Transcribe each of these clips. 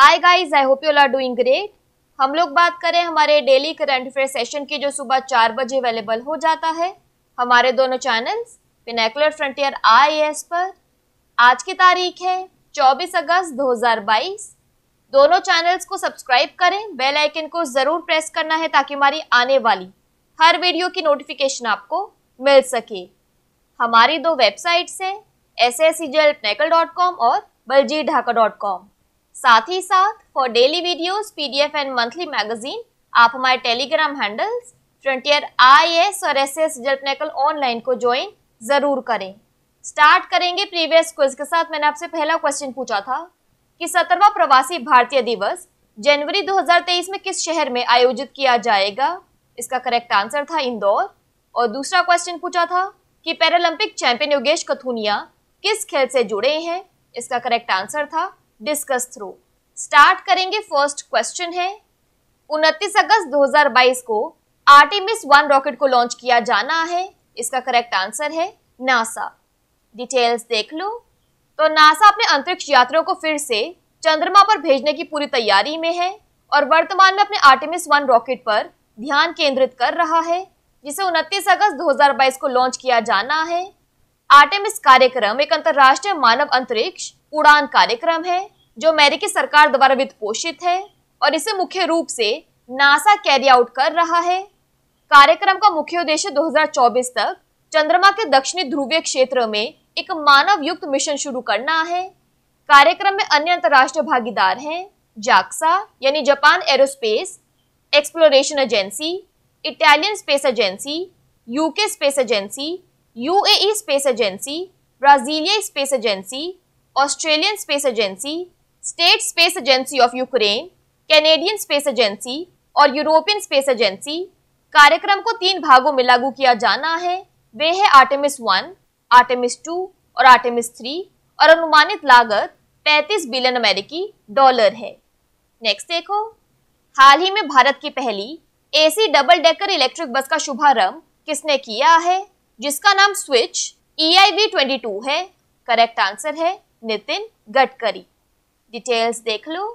hi guys I hope you are doing great हम लोग बात करें हमारे डेली करंट अफेयर सेशन की जो सुबह चार बजे अवेलेबल हो जाता है हमारे दोनों चैनल्स पिनेकुलर फ्रंटियर आई पर आज की तारीख है 24 अगस्त 2022 दोनों चैनल्स को सब्सक्राइब करें बेल आइकन को ज़रूर प्रेस करना है ताकि हमारी आने वाली हर वीडियो की नोटिफिकेशन आपको मिल सके हमारी दो वेबसाइट्स हैं एस एस सी और बलजी ढाका डॉट कॉम साथ ही साथ for daily videos, PDF and monthly magazine आप हमारे टेलीग्राम हैंडल्स फ्रंटियर आईएएस और एसएस जल्पनेकल ऑनलाइन को ज्वाइन जरूर करें स्टार्ट करेंगे प्रीवियस क्विज के साथ मैंने आपसे पहला क्वेश्चन पूछा था कि सत्रवा प्रवासी भारतीय दिवस जनवरी 2023 में किस शहर में आयोजित किया जाएगा इसका करेक्ट आंसर था इंदौर और दूसरा क्वेश्चन पूछा था कि पैरालंपिक चैंपियन योगेश कथुनिया किस खेल से जुड़े हैं इसका करेक्ट आंसर था डिस्कस थ्रू स्टार्ट करेंगे फर्स्ट क्वेश्चन है 29 अगस्त 2022 को आर्टिमिस वन रॉकेट को लॉन्च किया जाना है इसका करेक्ट आंसर है नासा डिटेल्स देख लो तो नासा अपने अंतरिक्ष यात्रियों को फिर से चंद्रमा पर भेजने की पूरी तैयारी में है और वर्तमान में अपने आर्टिमिस वन रॉकेट पर ध्यान केंद्रित कर रहा है जिसे 29 अगस्त 2022 को लॉन्च किया जाना है आर्टेमिस कार्यक्रम एक अंतर्राष्ट्रीय मानव अंतरिक्ष उड़ान कार्यक्रम है जो अमेरिकी सरकार द्वारा वित्त पोषित है और इसे मुख्य रूप से नासा कैरी आउट कर रहा है कार्यक्रम का मुख्य उद्देश्य 2024 तक चंद्रमा के दक्षिणी ध्रुवीय क्षेत्र में एक मानव युक्त मिशन शुरू करना है कार्यक्रम में अन्य अंतर्राष्ट्रीय भागीदार हैं जाक्सा यानी Japan aerospace exploration agency Italian space agency UK space agency UAE space agency Brazilian space agency Australian space agency state space agency of Ukraine Canadian space agency और यूरोपियन स्पेस एजेंसी कार्यक्रम को तीन भागों में लागू किया जाना है वे है आर्टेमिस वन आर्टेमिस टू और आर्टेमिस थ्री और अनुमानित लागत 35 बिलियन अमेरिकी डॉलर है नेक्स्ट देखो हाल ही में भारत की पहली एसी डबल डेकर इलेक्ट्रिक बस का शुभारंभ किसने किया है जिसका नाम स्विच ई आई है करेक्ट आंसर है नितिन गडकरी डिटेल्स देख लो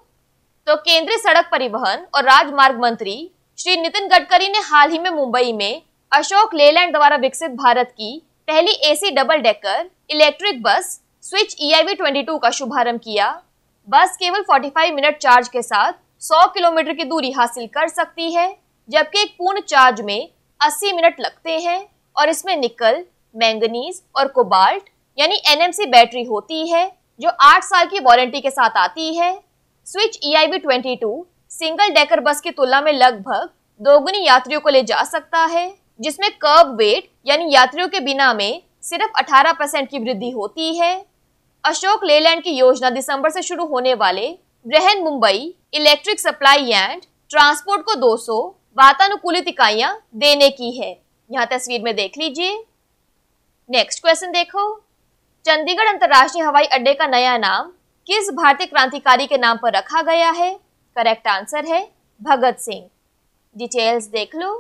तो केंद्रीय सड़क परिवहन और राजमार्ग मंत्री श्री नितिन गडकरी ने हाल ही में मुंबई में अशोक लेलैंड द्वारा विकसित भारत की पहली AC double decker electric bus switch E twenty का शुभारंभ किया बस केवल 45 मिनट चार्ज के साथ 100 किलोमीटर की दूरी हासिल कर सकती है जबकि एक पूर्ण चार्ज में 80 मिनट लगते हैं और इसमें निकल मैंगनीज और कोबाल्ट यानी एनएमसी बैटरी होती है जो आठ साल की वारंटी के साथ आती है switch E I twenty two single decker bus की तुलना में लगभग दोगुनी यात्रियों को ले जा सकता है जिसमें कर्ब वेट यानी यात्रियों के बिना में सिर्फ 18 परसेंट की वृद्धि होती है अशोक लेलैंड की योजना दिसंबर से शुरू होने वाले Brihan Mumbai electric supply and transport को 200 वातानुकूलित इकाइयां देने की है यहाँ तस्वीर में देख लीजिए नेक्स्ट क्वेश्चन देखो चंडीगढ़ अंतर्राष्ट्रीय हवाई अड्डे का नया नाम किस भारतीय क्रांतिकारी के नाम पर रखा गया है करेक्ट आंसर है भगत सिंह डिटेल्स देख लो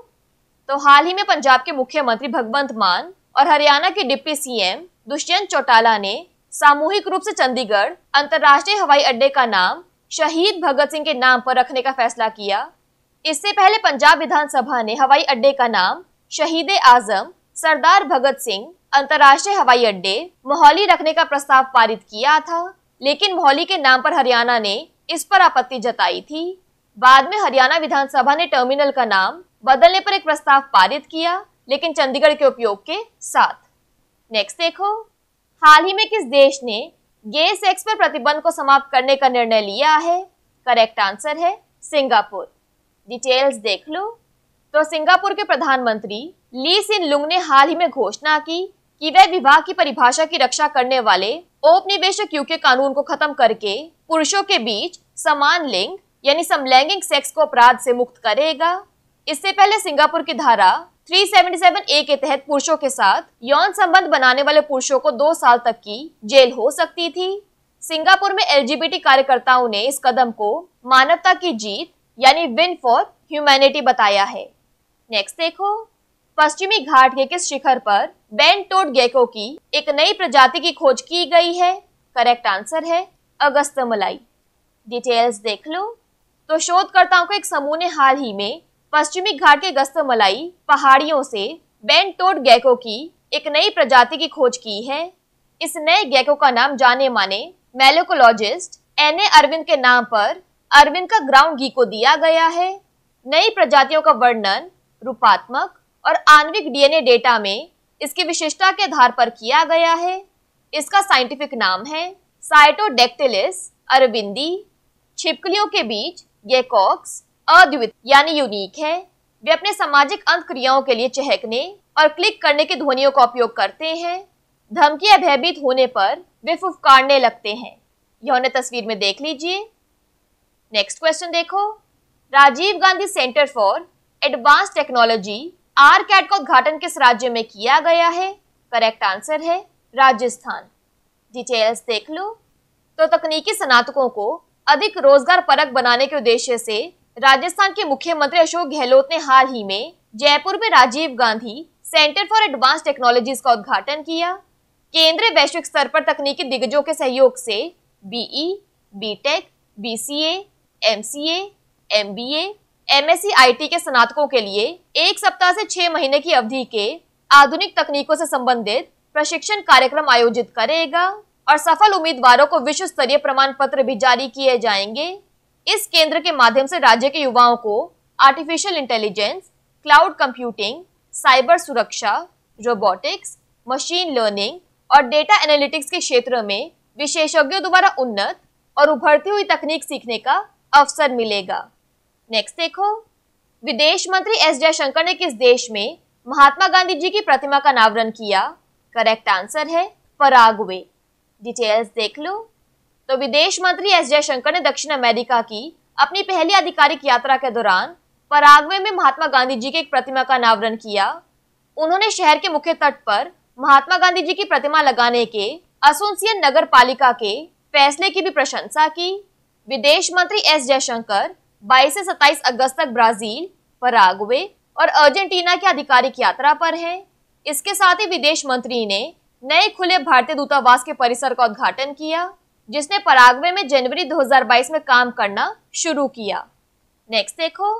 तो हाल ही में पंजाब के मुख्यमंत्री भगवंत मान और हरियाणा के डिप्टी सीएम दुष्यंत चौटाला ने सामूहिक रूप से चंडीगढ़ अंतर्राष्ट्रीय हवाई अड्डे का नाम शहीद भगत सिंह के नाम पर रखने का फैसला किया इससे पहले पंजाब विधानसभा ने हवाई अड्डे का नाम शहीद आजम सरदार भगत सिंह अंतर्राष्ट्रीय हवाई अड्डे मोहाली रखने का प्रस्ताव पारित किया था लेकिन मोहाली के नाम पर हरियाणा ने इस पर आपत्ति जताई थी बाद में हरियाणा विधानसभा ने टर्मिनल का नाम बदलने पर एक प्रस्ताव पारित किया लेकिन चंडीगढ़ के उपयोग के साथ नेक्स्ट देखो हाल ही में किस देश ने गे सेक्स पर प्रतिबंध को समाप्त करने का निर्णय लिया है करेक्ट आंसर है सिंगापुर डिटेल्स देख लो तो सिंगापुर के प्रधानमंत्री ली सिन लुंग ने हाल ही में घोषणा की कि वह विवाह की परिभाषा की रक्षा करने वाले औपनिवेशक युग के कानून को खत्म करके पुरुषों के बीच समान लिंग यानी समलैंगिक सेक्स को अपराध से मुक्त करेगा इससे पहले सिंगापुर की धारा 377 ए के तहत पुरुषों के साथ यौन संबंध बनाने वाले पुरुषों को दो साल तक की जेल हो सकती थी सिंगापुर में एलजीबीटी कार्यकर्ताओं ने इस कदम को मानवता की जीत यानी विन फॉर ह्यूमैनिटी बताया है नेक्स्ट देखो पश्चिमी घाट के किस शिखर पर बेंटोड गेको की एक नई प्रजाति की खोज की गई है करेक्ट आंसर है अगस्त मलाई डिटेल्स देख लो तो शोधकर्ताओं के एक समूह ने हाल ही में पश्चिमी घाट के मलाई पहाड़ियों से बेंटोड गेको की एक नई प्रजाति की खोज की है इस नए गेको का नाम जाने माने मेलोकोलॉजिस्ट एन ए अरविंद के नाम पर अरविंद का ग्राउंड गी को दिया गया है नई प्रजातियों का वर्णन रूपात्मक और आणविक डीएनए डेटा में इसकी विशेषता के आधार पर किया गया है इसका साइंटिफिक नाम है साइटोडेक्टिलिस अरबिंदी छिपकलियों के बीच ये कॉक्स अद्वित यानी यूनिक है वे अपने सामाजिक अंत क्रियाओं के लिए चहकने और क्लिक करने की ध्वनियों का उपयोग करते हैं धमकी भयभीत होने पर वे फुफकारने लगते हैं यह उन्हें तस्वीर में देख लीजिए नेक्स्ट क्वेश्चन देखो Rajiv Gandhi centre for advance technology R cat का उद्घाटन किस राज्य में किया गया है करेक्ट आंसर है राजस्थान डिटेल्स देख लो तो तकनीकी स्नातकों को अधिक रोजगार परक बनाने के उद्देश्य से राजस्थान के मुख्यमंत्री अशोक गहलोत ने हाल ही में जयपुर में Rajiv Gandhi centre for advance technologies का उद्घाटन किया केंद्रीय वैश्विक स्तर पर तकनीकी दिग्गजों के सहयोग से BE BTech BCA MCA MBA MSc IT के स्नातकों के लिए एक सप्ताह से छह महीने की अवधि के आधुनिक तकनीकों से संबंधित प्रशिक्षण कार्यक्रम आयोजित करेगा और सफल उम्मीदवारों को विश्व स्तरीय प्रमाण पत्र भी जारी किए जाएंगे इस केंद्र के माध्यम से राज्य के युवाओं को artificial intelligence cloud computing cyber सुरक्षा रोबोटिक्स मशीन लर्निंग और डेटा एनालिटिक्स के क्षेत्र में विशेषज्ञों द्वारा उन्नत और उभरती हुई तकनीक सीखने का अवसर मिलेगा नेक्स्ट देखो विदेश मंत्री एस जयशंकर ने किस देश में महात्मा गांधी जी की प्रतिमा का अनावरण किया करेक्ट आंसर है परागवे डिटेल्स देख लो तो विदेश मंत्री एस जयशंकर ने दक्षिण अमेरिका की अपनी पहली आधिकारिक यात्रा के दौरान परागवे में महात्मा गांधी जी की एक प्रतिमा का अनावरण किया उन्होंने शहर के मुख्य तट पर महात्मा गांधी जी की प्रतिमा लगाने के असुनसियन नगर पालिका के फैसले की भी प्रशंसा की विदेश मंत्री एस जयशंकर 22 से 27 अगस्त तक ब्राजील पराग्वे और अर्जेंटीना की आधिकारिक यात्रा पर है इसके साथ ही विदेश मंत्री ने नए खुले भारतीय दूतावास के परिसर का उद्घाटन किया जिसने पराग्वे में जनवरी 2022 में काम करना शुरू किया नेक्स्ट देखो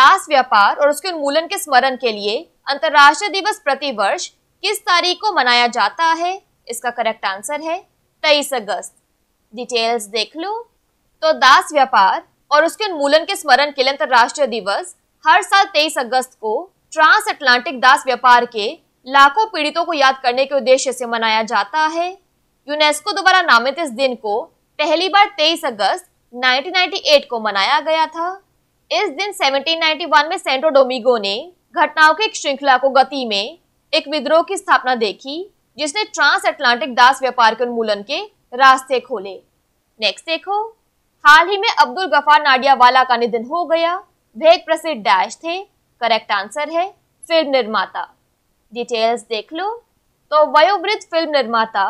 दास व्यापार और उसके उन्मूलन के स्मरण के लिए अंतर्राष्ट्रीय दिवस प्रति वर्ष किस तारीख को मनाया जाता है इसका करेक्ट आंसर है तेईस अगस्त डिटेल्स देख लो तो दास व्यापार और उसके उन्मूलन के स्मरण के लिए अंतर्राष्ट्रीय दिवस हर साल 23 अगस्त को ट्रांस अटलांटिक दास व्यापार के लाखों पीड़ितों को याद करने के उद्देश्य से मनाया जाता है यूनेस्को द्वारा नामित इस दिन को पहली बार 23 अगस्त 1998 को मनाया गया था इस दिन 1791 में सेंटो डोमिगो ने घटनाओं की एक श्रृंखला को गति में एक विद्रोह की स्थापना देखी जिसने ट्रांस अटलांटिक दास व्यापार के उन्मूलन के रास्ते खोले नेक्स्ट देखो हाल ही में अब्दुल गफार नाडियावाला का निधन हो गया वे एक प्रसिद्ध डैश थे करेक्ट आंसर है फिल्म निर्माता डिटेल्स देख लो तो वयोवृद्ध फिल्म निर्माता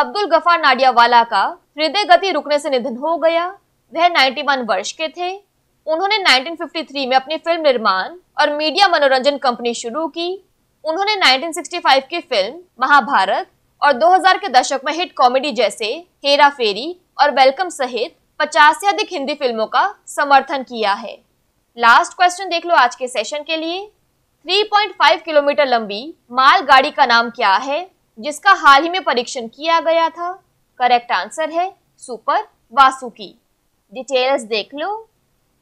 अब्दुल गफार नाडियावाला का हृदय गति रुकने से निधन हो गया वह 91 वर्ष के थे उन्होंने 1953 में अपनी फिल्म निर्माण और मीडिया मनोरंजन कंपनी शुरू की उन्होंने 1965 की फिल्म महाभारत और 2000 के दशक में हिट कॉमेडी जैसे हेरा फेरी और वेलकम सहित पचास से अधिक हिंदी फिल्मों का समर्थन किया है लास्ट क्वेश्चन देख लो आज के सेशन के लिए 3.5 किलोमीटर लंबी मालगाड़ी का नाम क्या है जिसका हाल ही में परीक्षण किया गया था करेक्ट आंसर है सुपर वासुकी डिटेल्स देख लो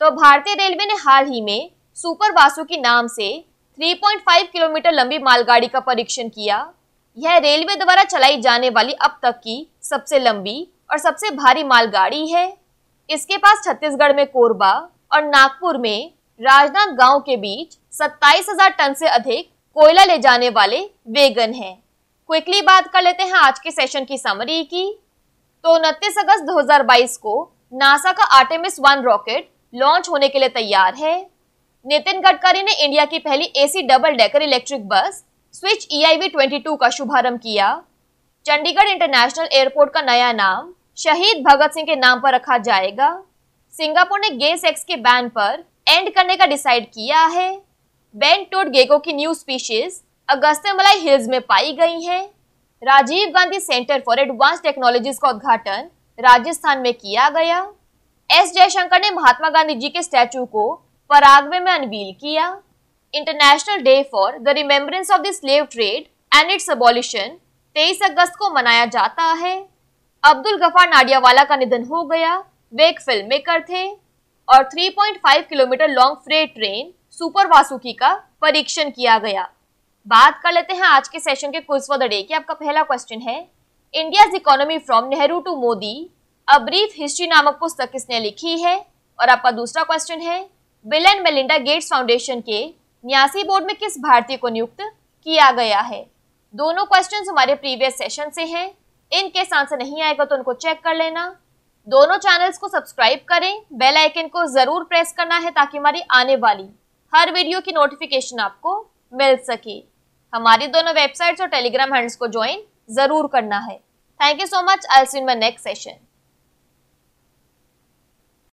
तो भारतीय रेलवे ने हाल ही में सुपर वासुकी नाम से 3.5 किलोमीटर लंबी मालगाड़ी का परीक्षण किया यह रेलवे द्वारा चलाई जाने वाली अब तक की सबसे लंबी और सबसे भारी मालगाड़ी है इसके पास छत्तीसगढ़ में कोरबा और नागपुर में राजनांद गांव के बीच 27,000 टन से अधिक कोयला ले जाने वाले वेगन हैं क्विकली बात कर लेते हैं आज के सेशन की समरी की तो उनतीस अगस्त 2022 को नासा का आर्टेमिस वन रॉकेट लॉन्च होने के लिए तैयार है नितिन गडकरी ने इंडिया की पहली AC double decker electric bus switch E I का शुभारंभ किया चंडीगढ़ इंटरनेशनल एयरपोर्ट का नया नाम शहीद भगत सिंह के नाम पर रखा जाएगा सिंगापुर ने गे सेक्स के बैन पर एंड करने का डिसाइड किया है बैन टोड गेगो की न्यू स्पीशीज अगस्तमलाई हिल्स में पाई गई हैं Rajiv Gandhi centre for advance technologies का उद्घाटन राजस्थान में किया गया एस जयशंकर ने महात्मा गांधी जी के स्टैचू को परागवे में अनवील किया international day for the remembrance of the slave trade and its abolition 23 अगस्त को मनाया जाता है अब्दुल गफार नाडियावाला का निधन हो गया वे एक फिल्म मेकर थे और 3.5 kilometre long freight train super Vasuki का परीक्षण किया गया बात कर लेते हैं आज के सेशन के कुछ वे की आपका पहला क्वेश्चन है India's economy from Nehru to Modi a brief history नामक पुस्तक किसने लिखी है और आपका दूसरा क्वेश्चन है Bill and Melinda Gates foundation के न्यासी बोर्ड में किस भारतीय को नियुक्त किया गया है दोनों क्वेश्चंस हमारे प्रीवियस सेशन से हैं इनकेस आंसर नहीं आएगा तो उनको चेक कर लेना दोनों चैनल्स को सब्सक्राइब करें बेल आइकन को जरूर प्रेस करना है ताकि हमारी आने वाली हर वीडियो की नोटिफिकेशन आपको मिल सके हमारी दोनों वेबसाइट्स और टेलीग्राम हैंडल्स को ज्वाइन जरूर करना है thank you so much I in my next session